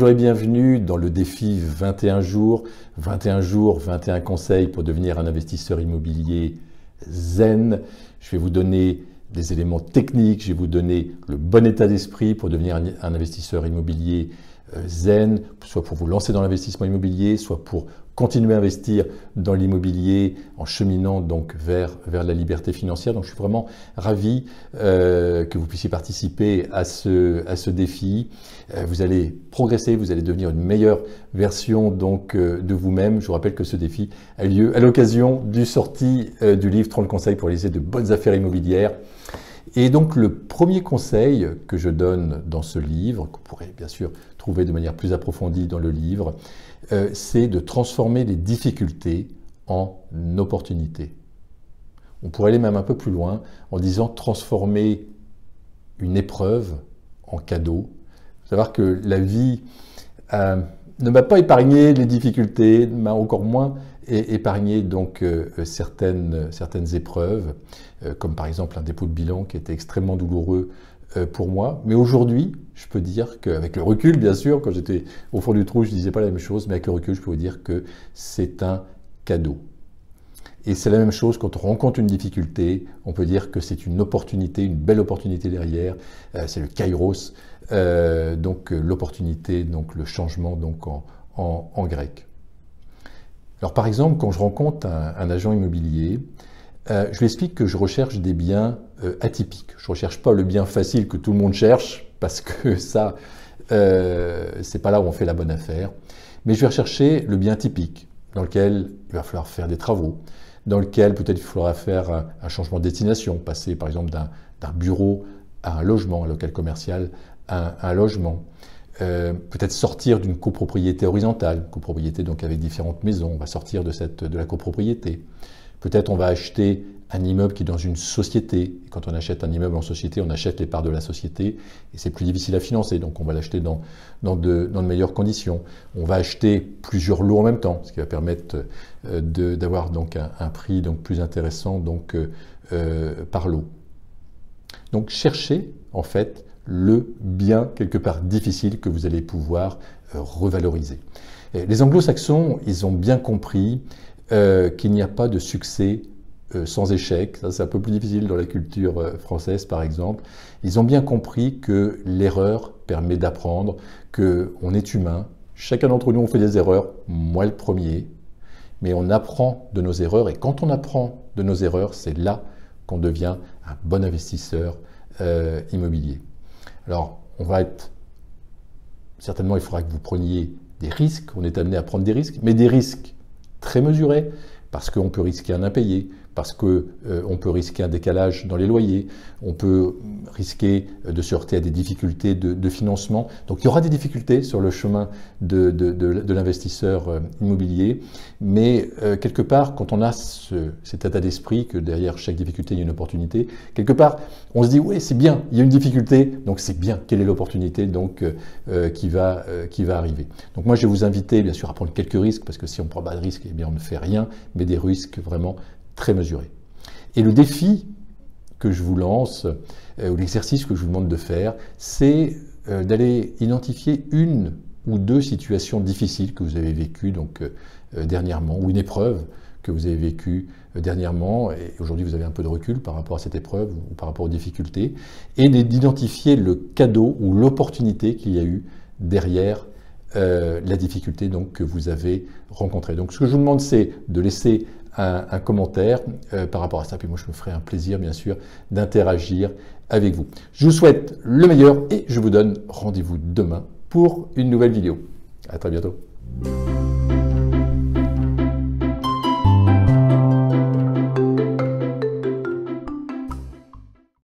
Bonjour et bienvenue dans le défi 21 jours, 21 jours, 21 conseils pour devenir un investisseur immobilier zen. Je vais vous donner des éléments techniques, je vais vous donner le bon état d'esprit pour devenir un investisseur immobilier euh, zen, soit pour vous lancer dans l'investissement immobilier, soit pour continuer à investir dans l'immobilier en cheminant donc vers, la liberté financière. Donc je suis vraiment ravi euh, que vous puissiez participer à ce, défi. Euh, vous allez progresser, vous allez devenir une meilleure version donc de vous-même. Je vous rappelle que ce défi a lieu à l'occasion du sorti du livre 30 conseils pour réaliser de bonnes affaires immobilières. Et donc le premier conseil que je donne dans ce livre, que vous pourrez bien sûr trouver de manière plus approfondie dans le livre, euh, c'est de transformer les difficultés en opportunités. On pourrait aller même un peu plus loin en disant transformer une épreuve en cadeau. Il faut savoir que la vie euh, ne m'a pas épargné les difficultés, m'a encore moins et épargner donc euh, euh, certaines, euh, certaines épreuves, comme par exemple un dépôt de bilan qui était extrêmement douloureux pour moi. Mais aujourd'hui, je peux dire qu'avec le recul, bien sûr, quand j'étais au fond du trou, je ne disais pas la même chose, mais avec le recul, je peux vous dire que c'est un cadeau. Et c'est la même chose quand on rencontre une difficulté, on peut dire que c'est une opportunité, une belle opportunité derrière. c'est le kairos, donc l'opportunité, donc le changement donc en, en, en grec. Alors par exemple, quand je rencontre un, agent immobilier, euh, je lui explique que je recherche des biens euh, atypiques. Je ne recherche pas le bien facile que tout le monde cherche, parce que ça, euh, ce n'est pas là où on fait la bonne affaire. Mais je vais rechercher le bien typique, dans lequel il va falloir faire des travaux, dans lequel peut-être il faudra faire un, changement de destination, passer par exemple d'un bureau à un logement, un local commercial à un logement. Euh, peut-être sortir d'une copropriété horizontale, copropriété donc avec différentes maisons, on va sortir de, cette, de la copropriété. Peut-être on va acheter un immeuble qui est dans une société. quand on achète un immeuble en société, on achète les parts de la société et c'est plus difficile à financer, donc on va l'acheter dans, de, meilleures conditions. On va acheter plusieurs lots en même temps, ce qui va permettre euh, d'avoir donc un, prix donc plus intéressant donc, euh, par lot. Donc chercher en fait le bien quelque part difficile que vous allez pouvoir euh, revaloriser. Les anglo-saxons, ils ont bien compris euh, qu'il n'y a pas de succès euh, sans échec. c'est un peu plus difficile dans la culture française, par exemple. Ils ont bien compris que l'erreur permet d'apprendre, qu'on est humain. Chacun d'entre nous, on fait des erreurs, moi le premier. Mais on apprend de nos erreurs, et quand on apprend de nos erreurs, c'est là qu'on devient un bon investisseur immobilier. Alors, on va être. Certainement, il faudra que vous preniez des risques. On est amené à prendre des risques, mais des risques très mesurés, parce qu'on peut risquer un impayé, parce qu'on euh, peut risquer un décalage dans les loyers, on peut risquer euh, de se heurter à des difficultés de, financement. Donc il y aura des difficultés sur le chemin de, l'investisseur euh, immobilier, mais quelque part, quand on a cet état d'esprit que derrière chaque difficulté, il y a une opportunité, quelque part, on se dit, oui, c'est bien, il y a une difficulté, donc c'est bien, quelle est l'opportunité donc qui, va, qui va arriver. Donc moi, je vais vous inviter, bien sûr, à prendre quelques risques, parce que si on ne prend pas de risques, eh bien, on ne fait rien, mais des risques vraiment très mesuré. Et le défi que je vous lance, euh, ou l'exercice que je vous demande de faire, c'est euh, d'aller identifier une ou deux situations difficiles que vous avez vécues donc, euh, dernièrement, ou une épreuve que vous avez vécue dernièrement, et aujourd'hui vous avez un peu de recul par rapport à cette épreuve ou par rapport aux difficultés, et d'identifier le cadeau ou l'opportunité qu'il y a eu derrière la difficulté donc, que vous avez rencontrée. Donc ce que je vous demande, c'est de laisser un, commentaire euh, par rapport à ça. Puis moi, je me ferai un plaisir, bien sûr, d'interagir avec vous. Je vous souhaite le meilleur et je vous donne rendez-vous demain pour une nouvelle vidéo. À très bientôt.